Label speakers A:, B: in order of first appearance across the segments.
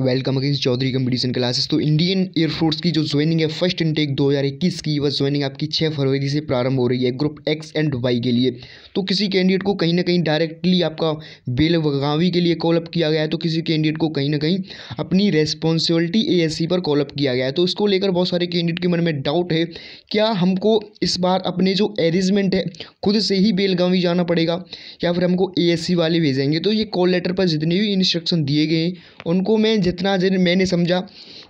A: welcome again Chaudhary competition classes तो Indian Air Force की जो ज्वाइनिंग है फर्स्ट इनटेक 2021 की वह ज्वाइनिंग आपकी 6 फरवरी से प्रारंभ हो रही है ग्रुप एक्स एंड वाई के लिए तो किसी कैंडिडेट को कहीं ना कहीं डायरेक्टली आपका बेलगावी के लिए कॉलअप किया गया है तो किसी कैंडिडेट को कहीं ना कहीं अपनी रेस्पॉन्सिबिलिटी ए पर कॉलअप किया गया है तो इसको लेकर बहुत सारे कैंडिडेट के मन में डाउट है क्या हमको इस बार अपने जो अरेंजमेंट है खुद से ही बेलगावी जाना पड़ेगा या फिर हमको ए वाले भेजेंगे तो ये कॉल लेटर पर जितने भी इंस्ट्रक्शन दिए गए उनको मैं जितना जिन मैंने समझा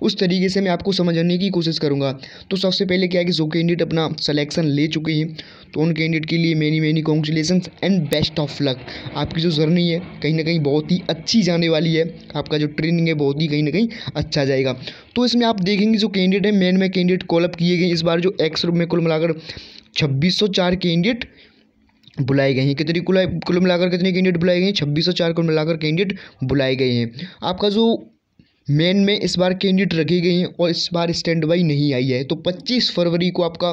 A: उस तरीके से मैं आपको समझने की कोशिश करूँगा तो सबसे पहले क्या है कि जो कैंडिडेट अपना सलेक्शन ले चुके हैं तो उन कैंडिडेट के लिए many many congratulation and best of luck आपकी जो जर्नी है कहीं ना कहीं बहुत ही अच्छी जाने वाली है आपका जो ट्रेनिंग है बहुत ही कहीं ना कहीं अच्छा जाएगा तो इसमें आप देखेंगे जो कैंडिडेट है मेन में कैंडिडेट कॉलअप किए गए इस बार जो एक्स रूप में कुल मिलाकर छब्बीस सौ चार कैंडिडेट बुलाए गए हैं कितनी कुल मिलाकर कितने कैंडिडेट बुलाए गए हैं छब्बीस सौ चार कुल मिलाकर कैंडिडेट बुलाए गए हैं आपका जो मेन में इस बार कैंडिडेट रखी गई हैं और इस बार स्टैंड बाई नहीं आई है तो 25 फरवरी को आपका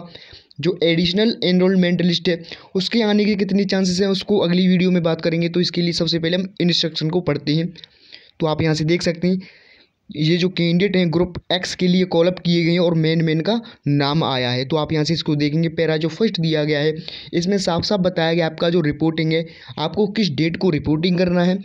A: जो एडिशनल एनरोलमेंट लिस्ट है उसके आने के कितने चांसेस हैं उसको अगली वीडियो में बात करेंगे तो इसके लिए सबसे पहले हम इंस्ट्रक्शन को पढ़ते हैं तो आप यहाँ से देख सकते हैं ये जो कैंडिडेट हैं ग्रुप एक्स के लिए कॉलअप किए गए हैं और मेन मेन का नाम आया है तो आप यहाँ से इसको देखेंगे पैरा जो फर्स्ट दिया गया है इसमें साफ साफ बताया गया आपका जो रिपोर्टिंग है आपको किस डेट को रिपोर्टिंग करना है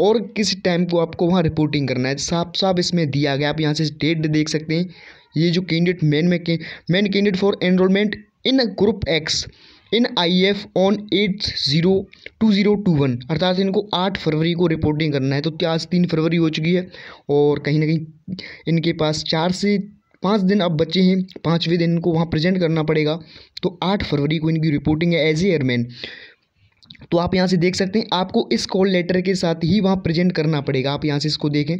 A: और किस टाइम को आपको वहाँ रिपोर्टिंग करना है साफ साफ इसमें दिया गया आप यहाँ से डेट देख सकते हैं ये जो कैंडिडेट मेन में main candidate for enrolment in group X in I F on eight zero two zero two one अर्थात इनको आठ फरवरी को रिपोर्टिंग करना है तो आज तीन फरवरी हो चुकी है और कहीं ना कहीं इनके पास चार से पाँच दिन अब बचे हैं पाँचवें दिन इनको वहाँ प्रेजेंट करना पड़ेगा तो आठ फरवरी को इनकी रिपोर्टिंग है एज ए एयरमैन तो आप यहाँ से देख सकते हैं आपको इस कॉल लेटर के साथ ही वहाँ प्रेजेंट करना पड़ेगा आप यहाँ से इसको देखें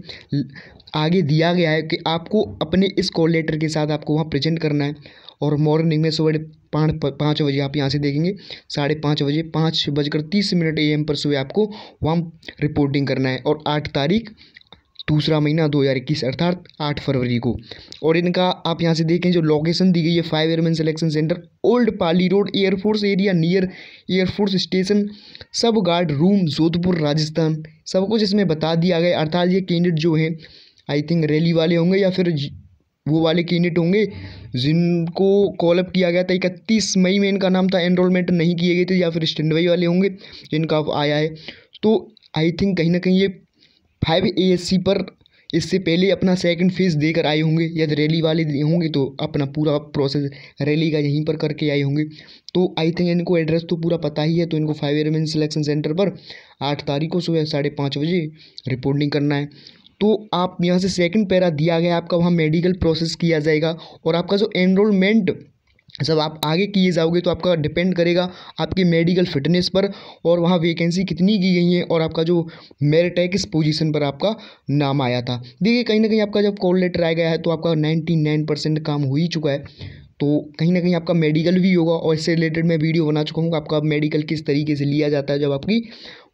A: आगे दिया गया है कि आपको अपने इस कॉल लेटर के साथ आपको वहाँ प्रेजेंट करना है और मॉर्निंग में सुबह पाँच पाँच बजे आप यहाँ से देखेंगे साढ़े पाँच बजे पाँच बजकर तीस मिनट ए एम पर सुबह आपको वहाँ रिपोर्टिंग करना है और आठ तारीख दूसरा महीना दो हज़ार इक्कीस अर्थात आठ फरवरी को और इनका आप यहाँ से देखें जो लोकेशन दी गई है five airman selection centre old Pali road Air Force area near Air Force station सब गार्ड रूम जोधपुर राजस्थान सब कुछ इसमें बता दिया गया अर्थात ये कैंडिडेट जो हैं आई थिंक रैली वाले होंगे या फिर वो वाले कैंडिडेट होंगे जिनको कॉलअप किया गया था इकतीस मई में इनका नाम था एनरोलमेंट नहीं किए गए थे या फिर स्टैंड वाले होंगे जिनका आया है तो आई थिंक कहीं ना कहीं ये फाइव ए सी पर इससे पहले अपना सेकंड फेज देकर आए होंगे यदि रैली तो वाले होंगे तो अपना पूरा प्रोसेस रैली का यहीं पर करके आए होंगे तो आई थिंक इनको एड्रेस तो पूरा पता ही है तो इनको फाइव एयरमैन सिलेक्शन सेंटर पर आठ तारीख को सुबह साढ़े पाँच बजे रिपोर्टिंग करना है तो आप यहाँ से सेकंड पैरा दिया गया आपका वहाँ मेडिकल प्रोसेस किया जाएगा और आपका जो एनरोलमेंट जब आप आगे किए जाओगे तो आपका डिपेंड करेगा आपकी मेडिकल फिटनेस पर और वहाँ वैकेंसी कितनी की गई है और आपका जो मेरिट है किस पोजीशन पर आपका नाम आया था देखिए कहीं ना कहीं आपका जब कॉल लेटर आ गया है तो आपका नाइन्टी नाइन परसेंट काम हो ही चुका है तो कहीं ना कहीं आपका मेडिकल भी होगा और इससे रिलेटेड मैं वीडियो बना चुका हूँ आपका मेडिकल किस तरीके से लिया जाता है जब आपकी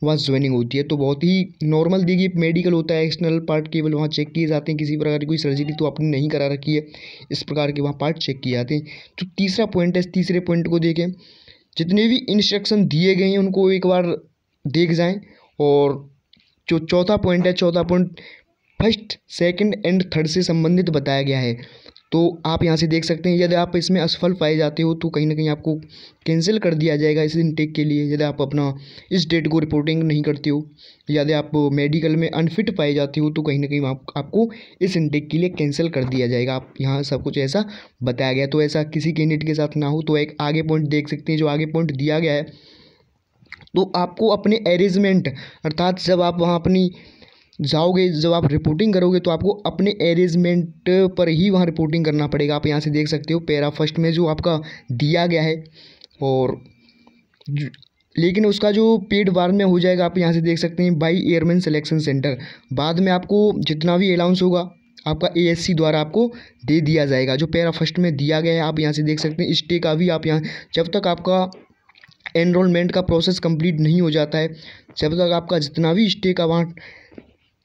A: वहाँ ज्वाइनिंग होती है तो बहुत ही नॉर्मल देखिए मेडिकल होता है एक्सटर्नल पार्ट केवल वहाँ चेक किए जाते हैं किसी प्रकार की कोई सर्जरी तो आपने नहीं करा रखी है इस प्रकार के वहाँ पार्ट चेक किए जाते हैं जो तो तीसरा पॉइंट है इस तीसरे पॉइंट को देखें जितने भी इंस्ट्रक्शन दिए गए हैं उनको एक बार देख जाएँ और जो चौथा पॉइंट है चौथा point first second and third से संबंधित बताया गया है तो आप यहाँ से देख सकते हैं यदि आप इसमें असफल पाए जाते हो तो कहीं ना कहीं आपको कैंसिल कर दिया जाएगा इस इनटेक के लिए यदि आप अपना इस डेट को रिपोर्टिंग नहीं करते हो यदि आप मेडिकल में अनफिट पाए जाते हो तो कहीं ना कहीं आप, आपको इस इनटेक के लिए कैंसिल कर दिया जाएगा आप यहाँ सब कुछ ऐसा बताया गया तो ऐसा किसी कैंडिडेट के साथ ना हो तो एक आगे पॉइंट देख सकते हैं जो आगे पॉइंट दिया गया है तो आपको अपने अरेंजमेंट अर्थात जब आप वहाँ अपनी जाओगे जब आप रिपोर्टिंग करोगे तो आपको अपने अरेंजमेंट पर ही वहाँ रिपोर्टिंग करना पड़ेगा आप यहाँ से देख सकते हो पैरा फर्स्ट में जो आपका दिया गया है और लेकिन उसका जो पेड वार में हो जाएगा आप यहाँ से देख सकते हैं बाई एयरमैन सिलेक्शन सेंटर बाद में आपको जितना भी अलाउंस होगा आपका ए द्वारा आपको दे दिया जाएगा जो पैरा फर्स्ट में दिया गया है आप यहाँ से देख सकते हैं स्टे का भी आप यहाँ जब तक आपका एनरोलमेंट का प्रोसेस कंप्लीट नहीं हो जाता है जब तक आपका जितना भी स्टे का वहाँ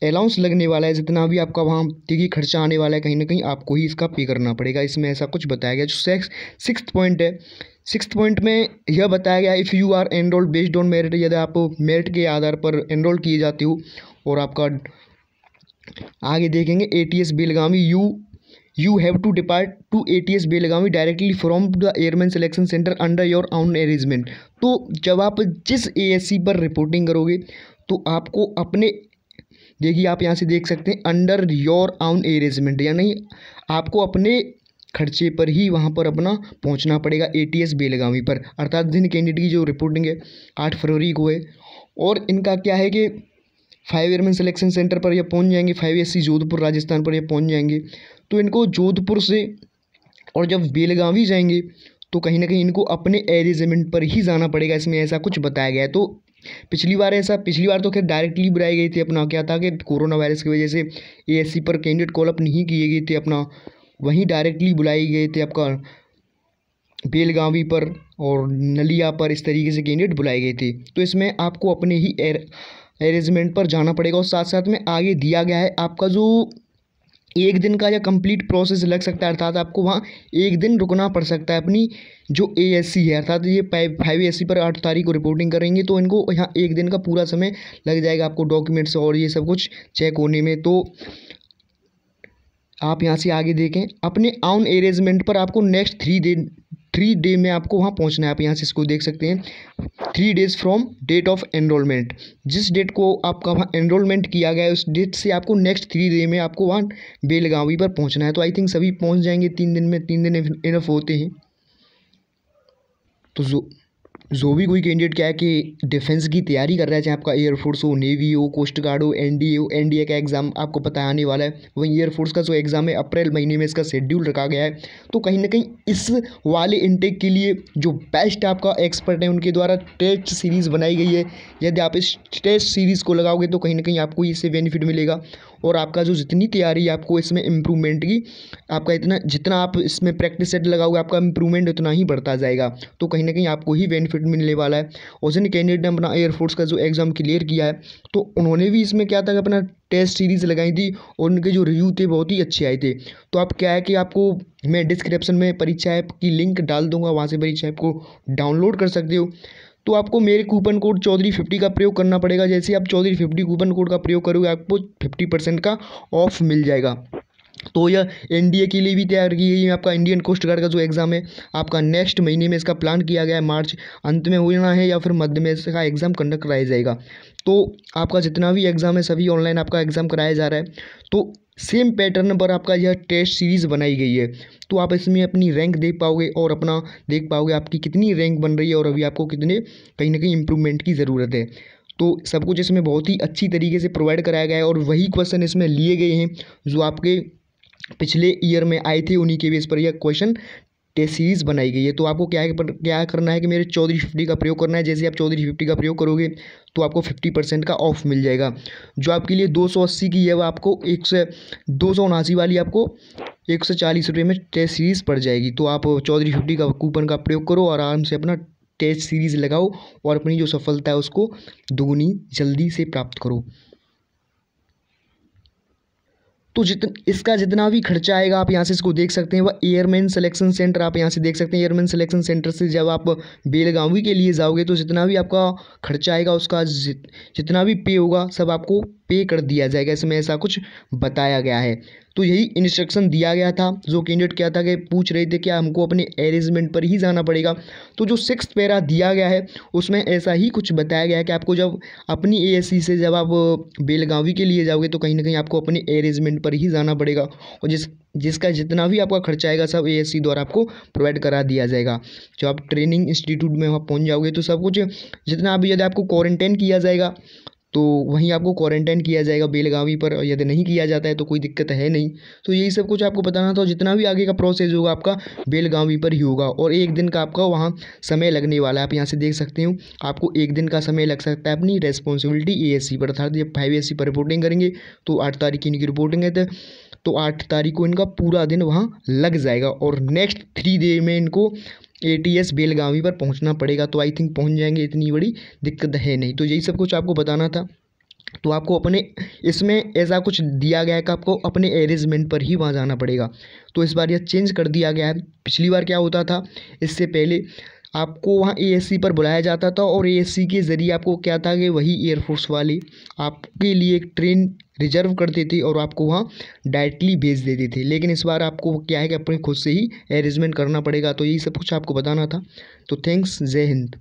A: अलाउंस लगने वाला है जितना भी आपका वहाँ टिकी खर्चा आने वाला है कहीं ना कहीं आपको ही इसका पे करना पड़ेगा इसमें ऐसा कुछ बताया गया जो सेक्स सिक्स पॉइंट है सिक्स पॉइंट में यह बताया गया if you are enrolled based on merit यदि आप मेरिट के आधार पर एनरोल किए जाते हो और आपका आगे देखेंगे A T S Belagavi you you have to depart to A T S Belagavi directly from the airman selection centre under your own arrangement तो जब आप जिस ए एस सी पर रिपोर्टिंग करोगे तो आपको अपने देखिए आप यहाँ से देख सकते हैं अंडर योर ऑन एरेजमेंट यानी आपको अपने खर्चे पर ही वहाँ पर अपना पहुँचना पड़ेगा ए टी एस बेलगावी पर अर्थात जिन कैंडिडेट की जो रिपोर्टिंग है आठ फरवरी को है और इनका क्या है कि फाइव एयरमैन सिलेक्शन सेंटर पर यह पहुँच जाएंगे five S C Jodhpur Rajasthan पर यह पहुँच जाएंगे तो इनको जोधपुर से और जब बेलगावी जाएंगे तो कहीं ना कहीं इनको अपने एरेंजमेंट पर ही जाना पड़ेगा इसमें ऐसा कुछ बताया गया है तो पिछली बार ऐसा पिछली बार तो खैर डायरेक्टली बुलाई गई थी अपना क्या था कि कोरोना वायरस की वजह से ए पर कैंडिडेट कॉल अप नहीं किए गए थे अपना वहीं डायरेक्टली बुलाई गए थे आपका बेलगावी पर और नलिया पर इस तरीके से कैंडिडेट बुलाए गए थे तो इसमें आपको अपने ही अरेंजमेंट पर जाना पड़ेगा और साथ साथ में आगे दिया गया है आपका जो एक दिन का या कंप्लीट प्रोसेस लग सकता है अर्थात आपको वहाँ एक दिन रुकना पड़ सकता है अपनी जो ए एस सी है अर्थात ये फाइव एस सी पर आठ तारीख को रिपोर्टिंग करेंगे तो इनको यहाँ एक दिन का पूरा समय लग जाएगा आपको डॉक्यूमेंट्स और ये सब कुछ चेक होने में तो आप यहाँ से आगे देखें अपने ऑन अरेंजमेंट पर आपको next three day three day में आपको वहाँ पहुँचना है आप यहाँ से इसको देख सकते हैं three days from date of enrolment जिस डेट को आपका वहाँ एनरोलमेंट किया गया है उस डेट से आपको नेक्स्ट थ्री डे में आपको वहाँ बेलगावी पर पहुँचना है तो आई थिंक सभी पहुँच जाएंगे तीन दिन में तीन दिन इनफ होते हैं तो जो जो भी कोई कैंडिडेट क्या है कि डिफेंस की तैयारी कर रहा है चाहे आपका एयरफोर्स हो नेवी हो कोस्ट गार्ड हो एन ए हो एन डी ए का एग्ज़ाम आपको पता आने वाला है वहीं एयरफोर्स का जो एग्ज़ाम है अप्रैल महीने में इसका शेड्यूल रखा गया है तो कहीं ना कहीं इस वाले इनटेक के लिए जो बेस्ट आपका एक्सपर्ट है उनके द्वारा टेस्ट सीरीज़ बनाई गई है यदि आप इस टेस्ट सीरीज़ को लगाओगे तो कहीं ना कहीं आपको इससे बेनिफिट मिलेगा और आपका जो जितनी तैयारी है आपको इसमें इम्प्रूवमेंट की आपका इतना जितना आप इसमें प्रैक्टिस सेट लगाओगे आपका इम्प्रूवमेंट उतना ही बढ़ता जाएगा तो कहीं ना कहीं आपको ही बेनिफिट बेनिफिट मिलने वाला है और कैंडिडेट ने अपना एयरफोर्स का जो एग्ज़ाम क्लियर किया है तो उन्होंने भी इसमें क्या था अपना टेस्ट सीरीज़ लगाई थी और उनके जो रिव्यू थे बहुत ही अच्छे आए थे तो आप क्या है कि आपको मैं डिस्क्रिप्शन में परीक्षा ऐप की लिंक डाल दूंगा वहाँ से परीक्षा ऐप को डाउनलोड कर सकते हो तो आपको मेरे कूपन कोड चौधरी फिफ्टी का प्रयोग करना पड़ेगा जैसे आप चौधरी फिफ्टी कूपन कोड का प्रयोग करोगे आपको फिफ्टी परसेंट का ऑफ मिल जाएगा तो यह एनडीए के लिए भी तैयार की गई है आपका इंडियन कोस्ट गार्ड का जो एग्ज़ाम है आपका नेक्स्ट महीने में इसका प्लान किया गया है मार्च अंत में होना है या फिर मध्य में इसका एग्ज़ाम कंडक्ट कराया जाएगा तो आपका जितना भी एग्ज़ाम है सभी ऑनलाइन आपका एग्ज़ाम कराया जा रहा है तो सेम पैटर्न पर आपका यह टेस्ट सीरीज़ बनाई गई है तो आप इसमें अपनी रैंक देख पाओगे और अपना देख पाओगे आपकी कितनी रैंक बन रही है और अभी आपको कितने कहीं ना कहीं इम्प्रूवमेंट की ज़रूरत है तो सब कुछ इसमें बहुत ही अच्छी तरीके से प्रोवाइड कराया गया है और वही क्वेश्चन इसमें लिए गए हैं जो आपके पिछले ईयर में आई थी उन्हीं के बेस पर यह क्वेश्चन टेस्ट सीरीज़ बनाई गई है तो आपको क्या है क्या करना है कि मेरे चौधरी फिफ्टी का प्रयोग करना है जैसे आप चौधरी फिफ्टी का प्रयोग करोगे तो आपको फिफ्टी परसेंट का ऑफ मिल जाएगा जो आपके लिए दो सौ अस्सी की है वह आपको एक से दो सौ उनासी वाली आपको एक सौ चालीस रुपये में टेस्ट सीरीज़ पड़ जाएगी तो आप चौधरी फिफ्टी का कूपन का प्रयोग करो और आराम से अपना टेस्ट सीरीज़ लगाओ और अपनी जो सफलता है उसको दोगुनी जल्दी से प्राप्त करो तो जितन इसका जितना भी खर्चा आएगा आप यहाँ से इसको देख सकते हैं वह एयरमैन सिलेक्शन सेंटर आप यहाँ से देख सकते हैं एयरमैन सिलेक्शन सेंटर से जब आप बेलगावी के लिए जाओगे तो जितना भी आपका खर्चा आएगा उसका जितना भी पे होगा सब आपको पे कर दिया जाएगा इसमें ऐसा कुछ बताया गया है तो यही इंस्ट्रक्शन दिया गया था जो कैंडिडेट क्या था कि पूछ रहे थे क्या हमको अपने अरेंजमेंट पर ही जाना पड़ेगा तो जो सिक्स पैरा दिया गया है उसमें ऐसा ही कुछ बताया गया है कि आपको जब अपनी ए से जब आप बेलगावी के लिए जाओगे तो कहीं ना कहीं आपको अपने अरेंजमेंट पर ही जाना पड़ेगा और जिस जिसका जितना भी आपका खर्चा आएगा सब ए द्वारा आपको प्रोवाइड करा दिया जाएगा जो आप ट्रेनिंग इंस्टीट्यूट में वहाँ पहुँच जाओगे तो सब कुछ जितना अभी यदि आपको क्वारंटाइन किया जाएगा तो वहीं आपको क्वारंटाइन किया जाएगा बेलगावी पर यदि नहीं किया जाता है तो कोई दिक्कत है नहीं तो यही सब कुछ आपको बताना था जितना भी आगे का प्रोसेस होगा आपका बेलगावी पर ही होगा और एक दिन का आपका वहाँ समय लगने वाला है आप यहाँ से देख सकते हो आपको एक दिन का समय लग सकता है अपनी रेस्पॉन्सिबिलिटी ए पर अर्थात जब फाइव ए पर रिपोर्टिंग करेंगे तो आठ तारीख की इनकी रिपोर्टिंग है तो आठ तारीख को इनका पूरा दिन वहाँ लग जाएगा और नेक्स्ट थ्री डे में इनको ए टी एस बेलगावी पर पहुंचना पड़ेगा तो आई थिंक पहुंच जाएंगे इतनी बड़ी दिक्कत है नहीं तो यही सब कुछ आपको बताना था तो आपको अपने इसमें ऐसा कुछ दिया गया है कि आपको अपने अरेंजमेंट पर ही वहाँ जाना पड़ेगा तो इस बार यह चेंज कर दिया गया है पिछली बार क्या होता था इससे पहले आपको वहाँ ए पर बुलाया जाता था और ए के ज़रिए आपको क्या था कि वही एयरफोर्स वाले आपके लिए एक ट्रेन रिजर्व करते थे और आपको वहाँ डायरेक्टली भेज देते थे लेकिन इस बार आपको क्या है कि अपने खुद से ही अरेंजमेंट करना पड़ेगा तो यही सब कुछ आपको बताना था तो थैंक्स जय हिंद